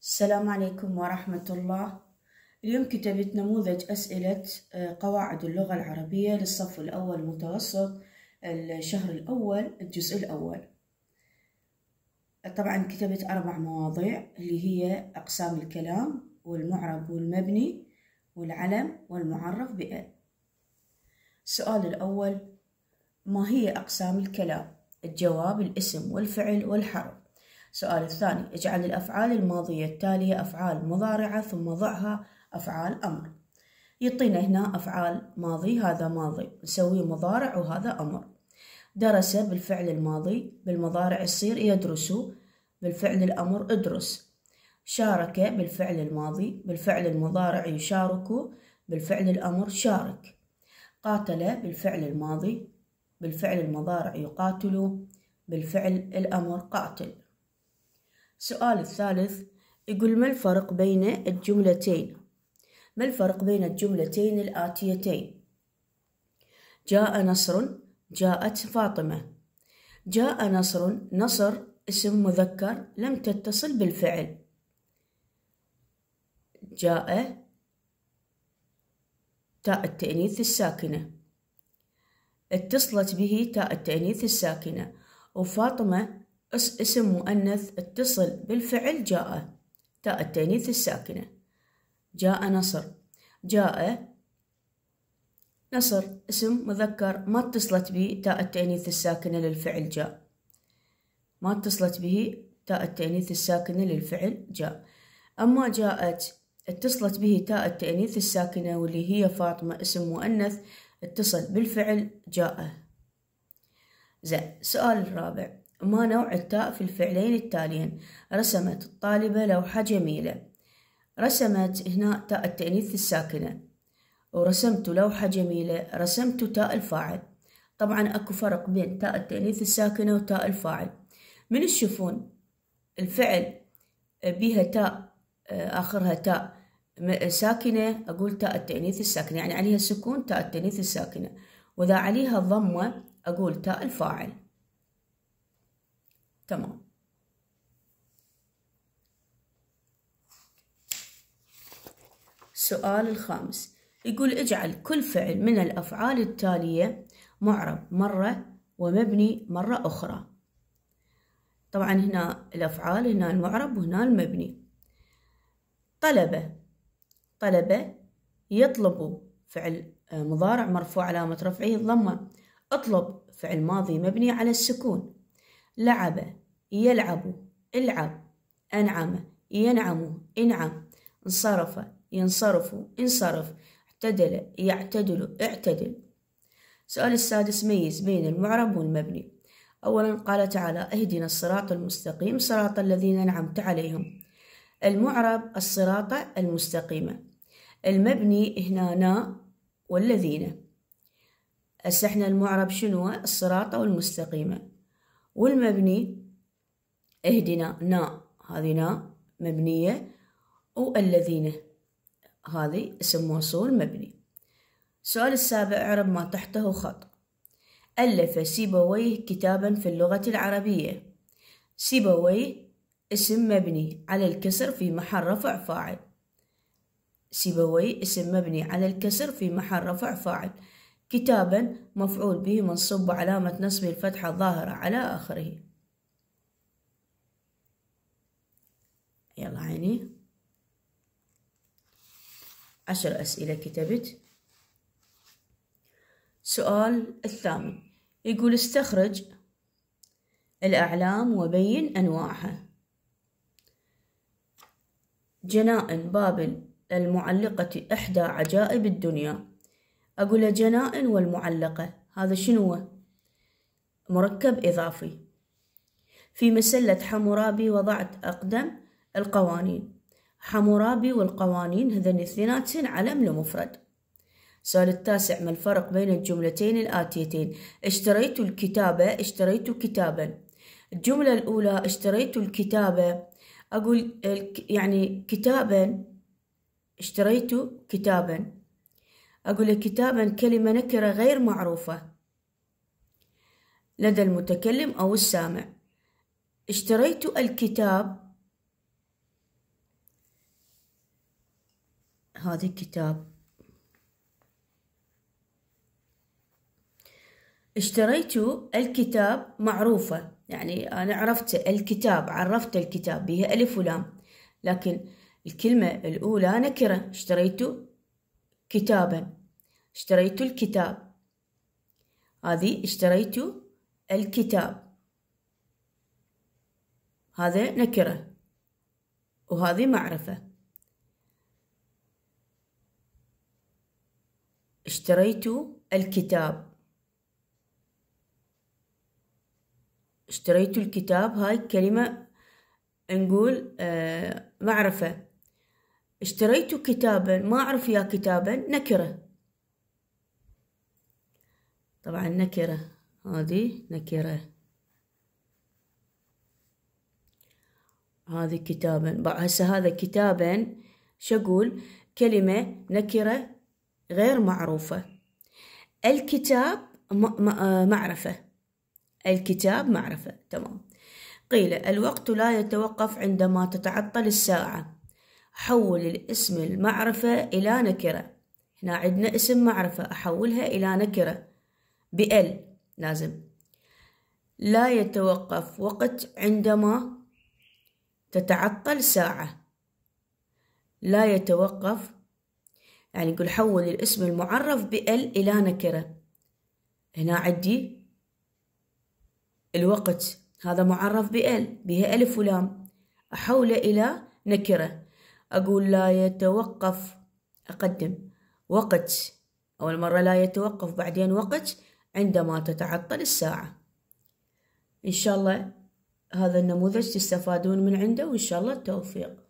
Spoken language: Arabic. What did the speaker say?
السلام عليكم ورحمة الله اليوم كتبت نموذج أسئلة آه، قواعد اللغة العربية للصف الأول متوسط الشهر الأول الجزء الأول طبعا كتبت أربع مواضيع اللي هي أقسام الكلام والمعرب والمبني والعلم والمعرف بأ السؤال الأول ما هي أقسام الكلام؟ الجواب الاسم والفعل والحرف السؤال الثاني اجعل الأفعال الماضية التالية أفعال مضارعة ثم ضعها أفعال أمر يعطينا هنا أفعال ماضي هذا ماضي نسويه مضارع وهذا أمر درس بالفعل الماضي بالمضارع يصير يدرس بالفعل الأمر ادرس شارك بالفعل الماضي بالفعل المضارع يشارك بالفعل الأمر شارك قاتل بالفعل الماضي بالفعل المضارع يقاتل بالفعل الأمر قاتل السؤال الثالث يقول ما الفرق بين الجملتين ما الفرق بين الجملتين الآتيتين جاء نصر جاءت فاطمة جاء نصر نصر اسم مذكر لم تتصل بالفعل جاء تاء التأنيث الساكنة اتصلت به تاء التأنيث الساكنة وفاطمة اسم مؤنث اتصل بالفعل جاء تاء التأنيث الساكنة جاء نصر جاء نصر اسم مذكر ما اتصلت به تاء التأنيث الساكنة للفعل جاء ما اتصلت به تاء التأنيث الساكنة للفعل جاء أما جاءت اتصلت به تاء التأنيث الساكنة واللي هي فاطمة اسم مؤنث اتصل بالفعل جاء زين السؤال الرابع ما نوع التاء في الفعلين التاليين رسمت الطالبة لوحة جميلة رسمت هنا تاء التأنيث الساكنة ورسمت لوحة جميلة رسمت تاء الفاعل طبعا أكو فرق بين تاء التأنيث الساكنة وتاء الفاعل من تشوفون الفعل بها تاء آه، آخرها تاء ساكنة أقول تاء التأنيث الساكنة يعني عليها السكون تاء التأنيث الساكنة وإذا عليها الضمة أقول تاء الفاعل تمام السؤال الخامس يقول اجعل كل فعل من الأفعال التالية معرب مرة ومبني مرة أخرى طبعا هنا الأفعال هنا المعرب وهنا المبني طلبة طلبة يطلب فعل آه، مضارع مرفوع علامة رفعه الضمة اطلب فعل ماضي مبني على السكون لعب يلعب العب أنعم ينعم انعم انصرف ينصرف انصرف اعتدل يعتدل اعتدل السؤال السادس ميز بين المعرب والمبني أولا قال تعالى اهدنا الصراط المستقيم صراط الذين أنعمت عليهم المعرب الصراط المستقيمة المبني هنا نا والذين أسحنا المعرب شنو الصراط والمستقيمة والمبني اهدنا نا هذه نا مبنية والذين هذه اسم موصول مبني سؤال السابع اعرب ما تحته خط ألف سيبويه كتابا في اللغة العربية سيبويه اسم مبني على الكسر في محل رفع فاعل سيبويه اسم مبني على الكسر في محل رفع فاعل كتابا مفعول به منصوب وعلامة نصبه الفتحة الظاهرة على آخره يلا عيني عشر أسئلة كتبت سؤال الثامن يقول استخرج الأعلام وبين أنواعها جنائن بابل المعلقة إحدى عجائب الدنيا أقول جنائن والمعلقة هذا شنو مركب إضافي في مسلة حمورابي وضعت أقدم القوانين حمورابي والقوانين هذين اثنيناتهن علم لمفرد سؤال التاسع ما الفرق بين الجملتين الآتيتين اشتريت الكتابة اشتريت كتابا الجملة الأولى اشتريت الكتابة أقول يعني كتابا اشتريت كتابا أقول كتابا كلمة نكرة غير معروفة لدى المتكلم أو السامع اشتريت الكتاب هذا الكتاب اشتريت الكتاب معروفة يعني أنا عرفت الكتاب عرفت الكتاب بها ألف ولام لكن الكلمة الأولى نكرة اشتريت كتابا اشتريت الكتاب هذه اشتريت الكتاب هذا نكرة وهذه معرفة اشتريت الكتاب اشتريت الكتاب هاي كلمة نقول آه، معرفة اشتريت كتابا ما أعرف يا كتابا نكره طبعا نكرة هذه نكرة هذه كتابا هسه هذا كتابا شقول كلمة نكرة غير معروفة الكتاب آه، معرفة الكتاب معرفة تمام قيل الوقت لا يتوقف عندما تتعطل الساعة حول الاسم المعرفة إلى نكرة هنا عندنا اسم معرفة أحولها إلى نكرة بال لازم لا يتوقف وقت عندما تتعطل ساعة لا يتوقف يعني يقول حول الاسم المعرف بال إلى نكرة هنا عندي الوقت هذا معرف بال بها ألف ولام أحوله إلى نكرة أقول لا يتوقف أقدم وقت أول مرة لا يتوقف بعدين وقت عندما تتعطل الساعة إن شاء الله هذا النموذج تستفادون من عنده وإن شاء الله التوفيق